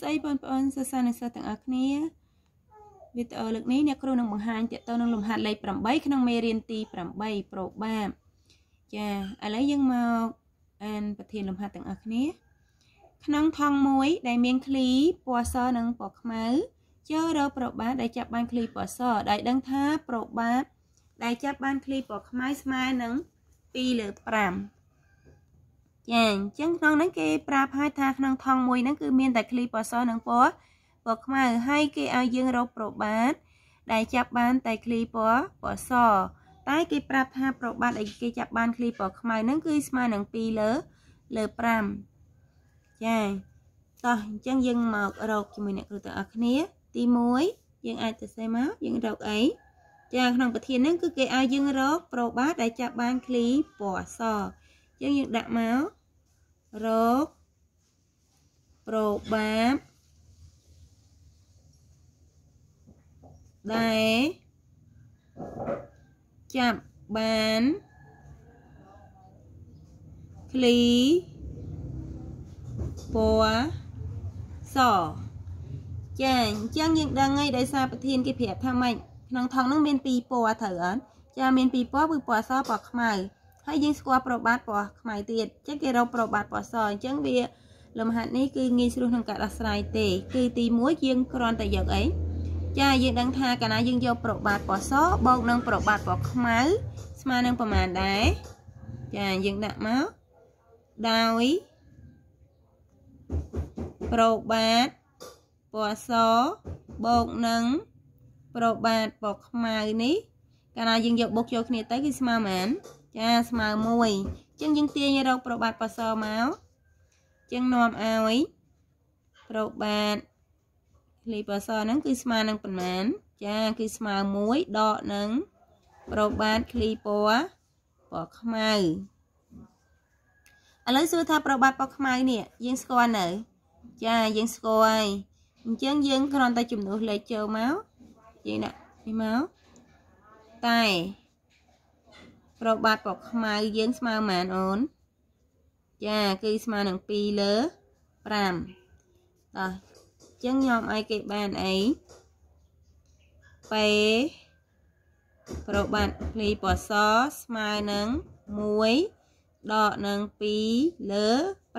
ស្ដីបងប្អូនសិស្សានុសិស្សទាំងអស់គ្នាវីដេអូលើកនេះអ្នកគ្រូនឹងបង្ហាញទាក់ទងនឹងលំហាត់លេខ8ក្នុងមេរៀនទី8ប្រូបាបចាឥឡូវយើងមកអានប្រធានលំហាត់ទាំងអស់គ្នាក្នុងថងមួយដែលមានឃ្លីពណ៌សនិងពណ៌ខ្មៅចូលរកប្រូបាបដែលចាប់បានឃ្លីពណ៌សដោយដឹងថាប្រូបាបដែលចាប់បានឃ្លីពណ៌ខ្មៅស្មើនឹង2លើ5ចាអញ្ចឹងក្នុងហ្នឹងគេប្រាប់ឲ្យថាក្នុងថងមួយហ្នឹងគឺមានតែឃ្លីបអសនិងពណ៌ពណ៌ខ្មៅហើយគេឲ្យយើងរកប្របាទដែលចាប់បាន តែឃ្លីពណ៌ពណ៌សតែគេប្រាប់ថាប្របាទអីគេចាប់បានឃ្លីពណ៌ខ្មៅហ្នឹងគឺស្មើនឹង2លើលើ5ចាតោះអញ្ចឹងយើងមករកជាមួយអ្នកគ្រូទាំងអស់គ្នា ទី1យើងអាចទៅសេមកយើងរកអីចាក្នុងប្រធានហ្នឹងគឺគេឲ្យយើងរកប្របាទដែលចាប់បានឃ្លីពណ៌សអញ្ចឹងយើងដាក់មករកប្របាបដែលចាប់បានឃ្លីពណ៌សចាអញ្ចឹងយើងដឹងហើយដោយសារប្រធានគេប្រាប់ថាម៉េចក្នុងថងនោះមាន2ពណ៌ត្រូវអត់ចាមាន2ពណ៌គឺពណ៌សពណ៌ខ្មៅហើយយើងស្គាល់ប្របាទពណ៌ខ្មៅទៀតអញ្ចឹងគេរកប្របាទពណ៌សអញ្ចឹងវាលំហាត់នេះគឺងាយស្រួលក្នុងការដោះស្រាយទេគឺទី1យើងគ្រាន់តែយកអីចាយើងដឹងថាកាលណាយើងយកប្របាទពណ៌សបូកនឹងប្របាទពណ៌ខ្មៅស្មើនឹងប្រមាណដែរចាយើងដាក់មកដោយប្របាទពណ៌សបូកនឹងប្របាទពណ៌ខ្មៅនេះកាលណាយើងយកបុកចូលគ្នាទៅគឺស្មើមិនចាស្មៅមួយចឹងយើងទាញរកប្របាទបសមកចឹងនាំឲ្យប្របាទលីបសហ្នឹងគឺស្មើនឹងប៉ុន្មានចាគឺស្មើមួយដកនឹងប្របាទឃ្លីពណ៌ពណ៌ខ្មៅឥឡូវសួរថាប្របាទពណ៌ខ្មៅនេះយើងស្គាល់នៅចាយើងស្គាល់ហើយអញ្ចឹងយើងគ្រាន់តែជំនួសលេខចូលមកយើងដាក់នេះមកតែក្របបាតពកខ្មៅយើងស្មើប៉ុន្មានអូនចាគឺស្មើនឹង2លើ5តោះអញ្ចឹងញោមឲ្យគេបានអីពេក្របបាតភ្លីពណ៌សស្មើនឹង1ដកនឹង2លើ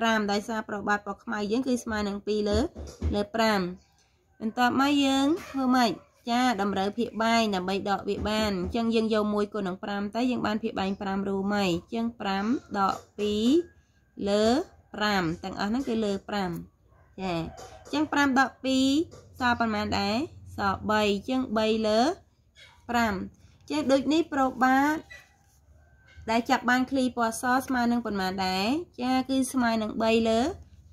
5ដោយសារប្របបាតពកខ្មៅយើងគឺស្មើនឹង2លើលើ5បន្ទាប់មកយើងធ្វើម៉េចចាតម្រូវភាគបាយដើម្បីដកវាបានអញ្ចឹងយើងយក1គុណនឹង5ទៅយើងបានភាគបាយ5រូមីអញ្ចឹង5ដក2លើ5ទាំងអស់ហ្នឹងគឺលើ5ចាអញ្ចឹង5ដក2សល់ប៉ុន្មានដែរសល់3អញ្ចឹង3លើ5ចេះដូចនេះប្រូបាទដែលចាប់បានឃ្លីពណ៌សស្មើនឹងប៉ុន្មានដែរចាគឺស្មើនឹង3លើ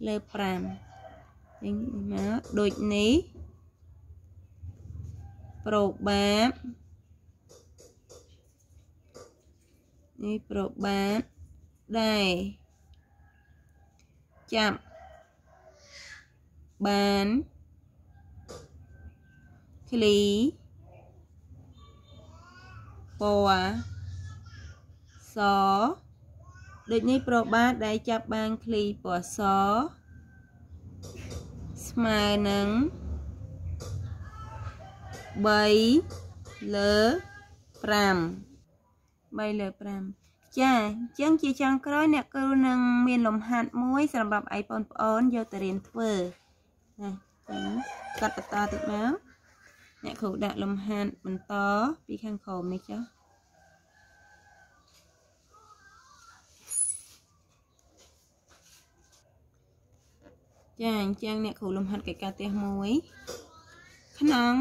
លើ5វិញមកដូចនេះប្រូបាបនេះប្រូបាបដែរចាប់បានឃ្លីពណ៌សដូចនេះប្របាទដែលចាប់បានឃ្លីពណ៌សស្មើនឹង0.5 3លើ5 3លើ5ចាអញ្ចឹងជាចុងក្រោយអ្នកគ្រូនឹងមានលំហាត់មួយសម្រាប់ឯបងប្អូនយកទៅរៀនធ្វើណាកាត់បន្តទៀតមកអ្នកគ្រូដាក់លំហាត់បន្តពីខាងក្រោមនេះចុះចាអញ្ចឹងអ្នកគ្រូលំហាត់កិច្ចការផ្ទះមួយក្នុង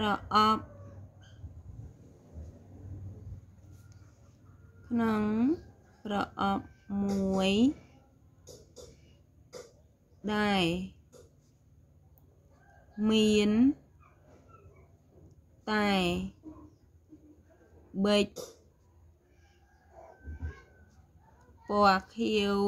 ប្រអប់ក្នុងប្រអប់មួយដែរមានតែបិចពណ៌ខៀវ